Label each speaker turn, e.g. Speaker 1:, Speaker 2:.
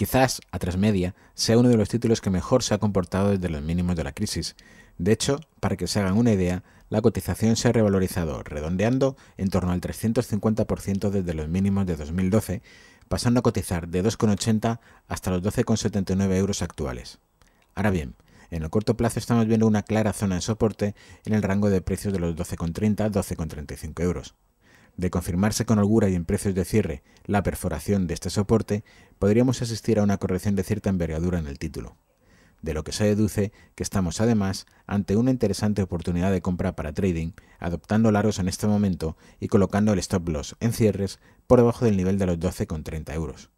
Speaker 1: Quizás Atrasmedia sea uno de los títulos que mejor se ha comportado desde los mínimos de la crisis. De hecho, para que se hagan una idea, la cotización se ha revalorizado, redondeando en torno al 350% desde los mínimos de 2012, pasando a cotizar de 2,80 hasta los 12,79 euros actuales. Ahora bien, en el corto plazo estamos viendo una clara zona de soporte en el rango de precios de los 12,30-12,35 euros. De confirmarse con holgura y en precios de cierre la perforación de este soporte, podríamos asistir a una corrección de cierta envergadura en el título. De lo que se deduce que estamos además ante una interesante oportunidad de compra para trading, adoptando largos en este momento y colocando el stop loss en cierres por debajo del nivel de los 12,30 euros.